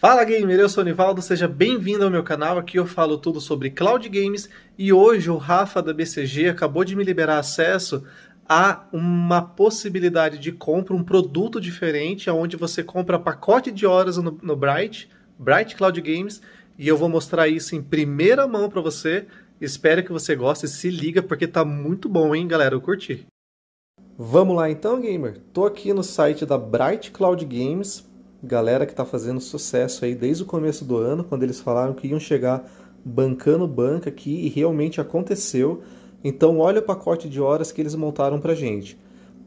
Fala gamer, eu sou o Nivaldo, seja bem-vindo ao meu canal, aqui eu falo tudo sobre cloud games e hoje o Rafa da BCG acabou de me liberar acesso a uma possibilidade de compra, um produto diferente, onde você compra pacote de horas no, no Bright, Bright Cloud Games, e eu vou mostrar isso em primeira mão para você, espero que você goste, se liga porque tá muito bom, hein galera, eu curti. Vamos lá então, gamer. Tô aqui no site da Bright Cloud Games galera que está fazendo sucesso aí desde o começo do ano, quando eles falaram que iam chegar bancando banca aqui e realmente aconteceu. Então olha o pacote de horas que eles montaram para gente.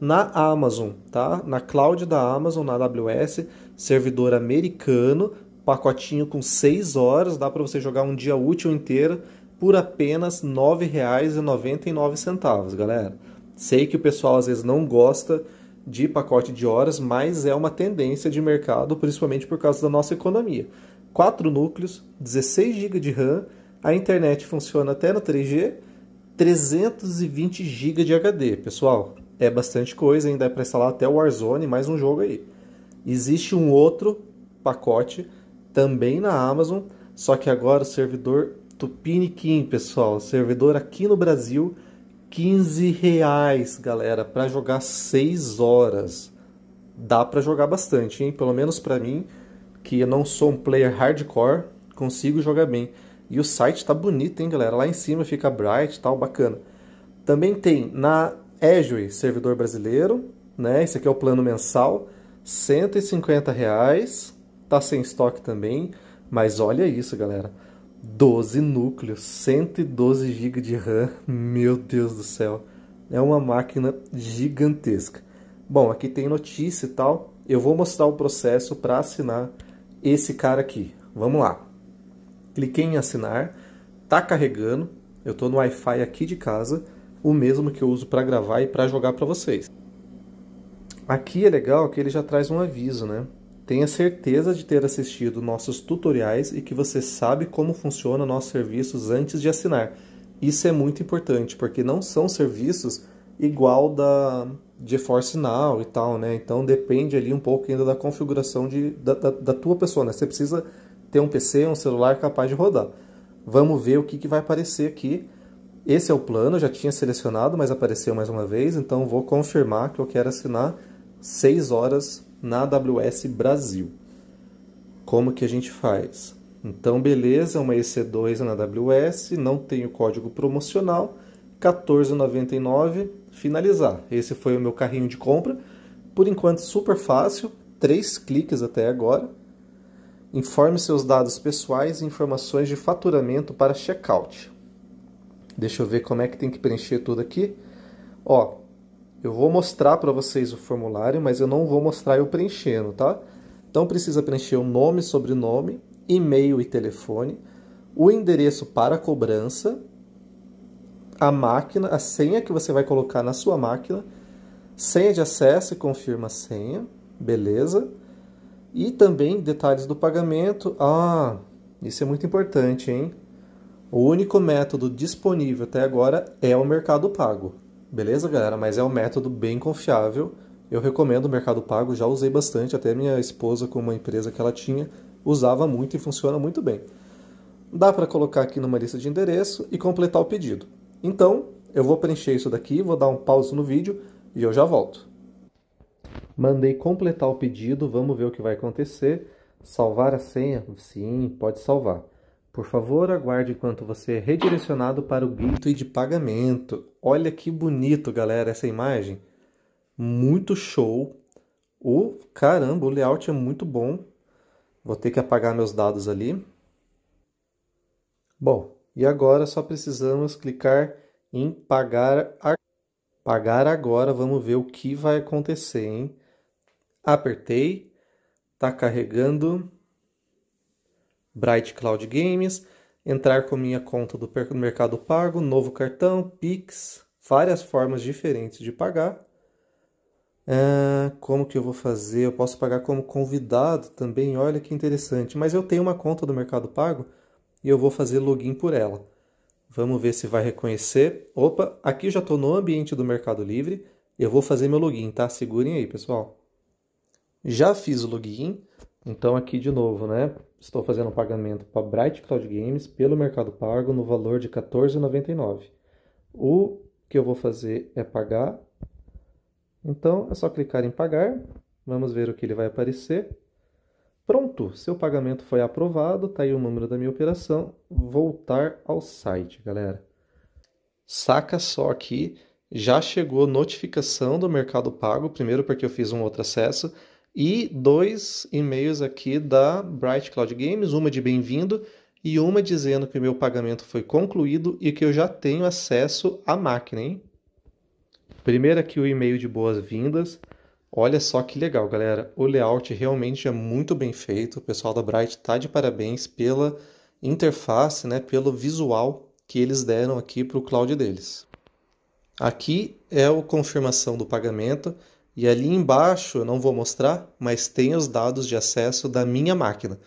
Na Amazon, tá? Na cloud da Amazon, na AWS, servidor americano, pacotinho com 6 horas, dá para você jogar um dia útil inteiro por apenas R$ 9,99, galera. Sei que o pessoal às vezes não gosta de pacote de horas, mas é uma tendência de mercado, principalmente por causa da nossa economia. Quatro núcleos, 16 GB de RAM, a internet funciona até no 3G, 320 GB de HD, pessoal. É bastante coisa, ainda é para instalar até o Warzone, mais um jogo aí. Existe um outro pacote também na Amazon, só que agora o servidor Tupiniquim, pessoal, servidor aqui no Brasil, 15 reais, galera, para jogar 6 horas. Dá para jogar bastante, hein? Pelo menos para mim, que eu não sou um player hardcore, consigo jogar bem. E o site tá bonito, hein, galera? Lá em cima fica bright, tal, bacana. Também tem na Azure, servidor brasileiro, né? Esse aqui é o plano mensal, 150 reais. Tá sem estoque também, mas olha isso, galera. 12 núcleos, 112 GB de RAM, meu Deus do céu, é uma máquina gigantesca. Bom, aqui tem notícia e tal, eu vou mostrar o processo para assinar esse cara aqui, vamos lá. Cliquei em assinar, tá carregando, eu estou no Wi-Fi aqui de casa, o mesmo que eu uso para gravar e para jogar para vocês. Aqui é legal que ele já traz um aviso, né? Tenha certeza de ter assistido nossos tutoriais e que você sabe como funciona nossos serviços antes de assinar. Isso é muito importante, porque não são serviços igual da GeForce Now e tal, né? Então depende ali um pouco ainda da configuração de, da, da, da tua pessoa, né? Você precisa ter um PC, um celular capaz de rodar. Vamos ver o que, que vai aparecer aqui. Esse é o plano, já tinha selecionado, mas apareceu mais uma vez, então vou confirmar que eu quero assinar 6 horas na AWS Brasil. Como que a gente faz? Então, beleza, uma EC2 na AWS, não tem o código promocional, 14,99, finalizar. Esse foi o meu carrinho de compra. Por enquanto, super fácil, três cliques até agora. Informe seus dados pessoais e informações de faturamento para checkout. Deixa eu ver como é que tem que preencher tudo aqui. Ó, eu vou mostrar para vocês o formulário, mas eu não vou mostrar eu preenchendo, tá? Então precisa preencher o nome, sobrenome, e-mail e telefone, o endereço para cobrança, a máquina, a senha que você vai colocar na sua máquina, senha de acesso e confirma a senha, beleza? E também detalhes do pagamento. Ah, isso é muito importante, hein? O único método disponível até agora é o Mercado Pago. Beleza, galera? Mas é um método bem confiável. Eu recomendo o Mercado Pago, já usei bastante, até minha esposa com uma empresa que ela tinha, usava muito e funciona muito bem. Dá para colocar aqui numa lista de endereço e completar o pedido. Então, eu vou preencher isso daqui, vou dar um pause no vídeo e eu já volto. Mandei completar o pedido, vamos ver o que vai acontecer. Salvar a senha? Sim, pode salvar. Por favor, aguarde enquanto você é redirecionado para o gateway de pagamento. Olha que bonito, galera, essa imagem. Muito show. O oh, caramba, o layout é muito bom. Vou ter que apagar meus dados ali. Bom, e agora só precisamos clicar em pagar a... pagar agora. Vamos ver o que vai acontecer, hein? Apertei. Tá carregando. Bright Cloud Games, entrar com minha conta do Mercado Pago, novo cartão, Pix, várias formas diferentes de pagar. É, como que eu vou fazer? Eu posso pagar como convidado também, olha que interessante. Mas eu tenho uma conta do Mercado Pago e eu vou fazer login por ela. Vamos ver se vai reconhecer. Opa, aqui já estou no ambiente do Mercado Livre. Eu vou fazer meu login, tá? Segurem aí, pessoal. Já fiz o login. Então aqui de novo, né? Estou fazendo um pagamento para Bright Cloud Games pelo Mercado Pago no valor de 14,99. O que eu vou fazer é pagar. Então é só clicar em pagar. Vamos ver o que ele vai aparecer. Pronto, seu pagamento foi aprovado, tá aí o número da minha operação. Voltar ao site, galera. Saca só aqui, já chegou notificação do Mercado Pago, primeiro porque eu fiz um outro acesso e dois e-mails aqui da Bright Cloud Games, uma de bem-vindo e uma dizendo que o meu pagamento foi concluído e que eu já tenho acesso à máquina, hein? Primeiro aqui o e-mail de boas-vindas. Olha só que legal, galera. O layout realmente é muito bem feito. O pessoal da Bright tá de parabéns pela interface, né, pelo visual que eles deram aqui para o cloud deles. Aqui é a confirmação do pagamento. E ali embaixo, eu não vou mostrar, mas tem os dados de acesso da minha máquina.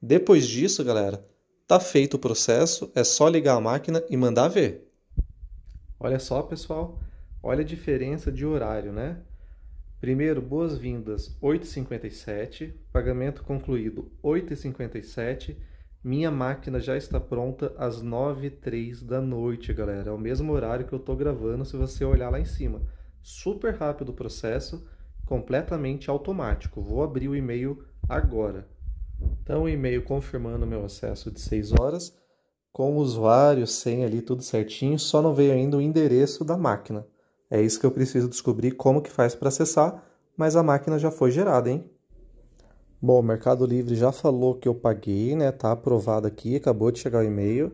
Depois disso, galera, tá feito o processo, é só ligar a máquina e mandar ver. Olha só, pessoal, olha a diferença de horário, né? Primeiro, boas-vindas, 8h57, pagamento concluído, 8h57, minha máquina já está pronta às 9h03 da noite, galera. É o mesmo horário que eu tô gravando, se você olhar lá em cima super rápido o processo, completamente automático. Vou abrir o e-mail agora. Então, o e-mail confirmando meu acesso de 6 horas, com usuário, senha ali, tudo certinho, só não veio ainda o endereço da máquina. É isso que eu preciso descobrir como que faz para acessar, mas a máquina já foi gerada, hein? Bom, o Mercado Livre já falou que eu paguei, né? Tá aprovado aqui, acabou de chegar o e-mail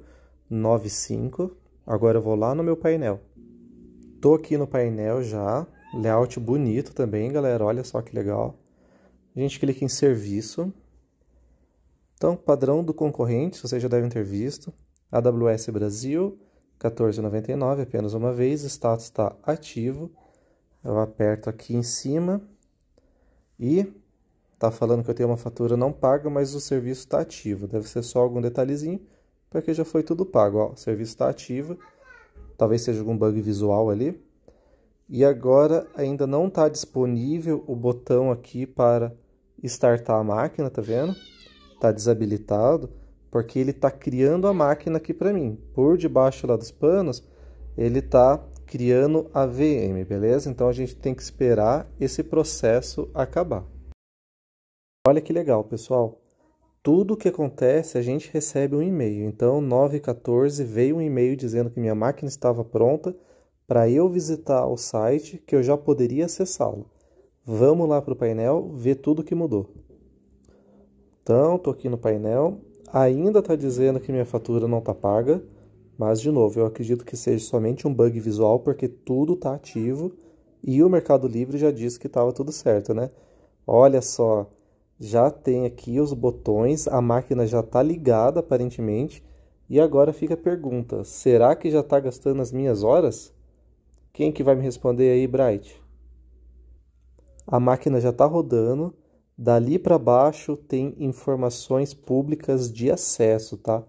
95. Agora eu vou lá no meu painel. Tô aqui no painel já, layout bonito também, galera, olha só que legal. A gente clica em serviço. Então, padrão do concorrente, vocês já devem ter visto. AWS Brasil, 14,99 apenas uma vez, status está ativo. Eu aperto aqui em cima e tá falando que eu tenho uma fatura não paga, mas o serviço está ativo. Deve ser só algum detalhezinho, porque já foi tudo pago. Ó, o serviço está ativo Talvez seja algum bug visual ali. E agora ainda não está disponível o botão aqui para startar a máquina, tá vendo? Está desabilitado, porque ele está criando a máquina aqui para mim. Por debaixo lá dos panos, ele está criando a VM, beleza? Então a gente tem que esperar esse processo acabar. Olha que legal, pessoal tudo que acontece, a gente recebe um e-mail. Então, 914 veio um e-mail dizendo que minha máquina estava pronta para eu visitar o site, que eu já poderia acessá-lo. Vamos lá para o painel ver tudo que mudou. Então, estou aqui no painel. Ainda está dizendo que minha fatura não está paga, mas de novo, eu acredito que seja somente um bug visual, porque tudo está ativo e o Mercado Livre já disse que estava tudo certo, né? Olha só, já tem aqui os botões, a máquina já está ligada aparentemente. E agora fica a pergunta: será que já está gastando as minhas horas? Quem que vai me responder aí, Bright? A máquina já está rodando. Dali para baixo tem informações públicas de acesso, tá?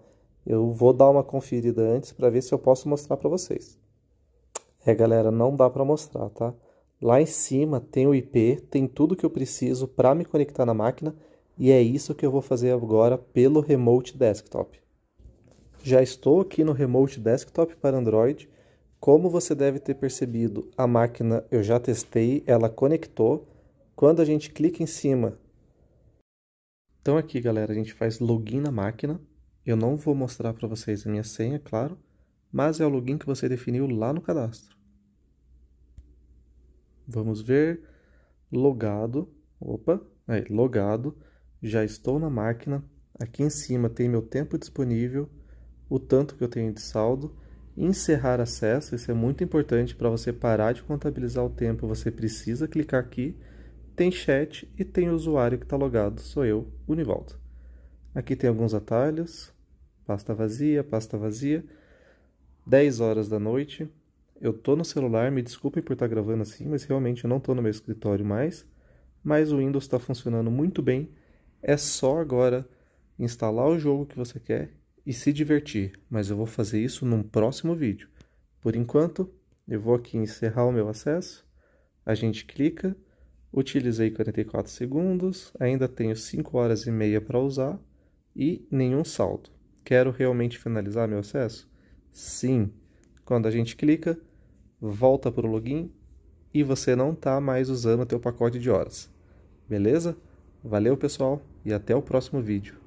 Eu vou dar uma conferida antes para ver se eu posso mostrar para vocês. É, galera, não dá para mostrar, tá? Lá em cima tem o IP, tem tudo que eu preciso para me conectar na máquina e é isso que eu vou fazer agora pelo Remote Desktop. Já estou aqui no Remote Desktop para Android. Como você deve ter percebido, a máquina eu já testei, ela conectou. Quando a gente clica em cima... Então aqui, galera, a gente faz login na máquina. Eu não vou mostrar para vocês a minha senha, claro, mas é o login que você definiu lá no cadastro. Vamos ver. Logado. Opa, aí, logado. Já estou na máquina. Aqui em cima tem meu tempo disponível, o tanto que eu tenho de saldo. Encerrar acesso, isso é muito importante para você parar de contabilizar o tempo. Você precisa clicar aqui. Tem chat e tem usuário que está logado. Sou eu, Univaldo. Aqui tem alguns atalhos. Pasta vazia, pasta vazia. 10 horas da noite, eu tô no celular, me desculpem por estar tá gravando assim, mas realmente eu não tô no meu escritório mais. Mas o Windows está funcionando muito bem. É só agora instalar o jogo que você quer e se divertir. Mas eu vou fazer isso num próximo vídeo. Por enquanto, eu vou aqui encerrar o meu acesso. A gente clica. Utilizei 44 segundos, ainda tenho 5 horas e meia para usar e nenhum salto. Quero realmente finalizar meu acesso? Sim. Quando a gente clica, volta para o login e você não está mais usando o teu pacote de horas. Beleza? Valeu, pessoal, e até o próximo vídeo.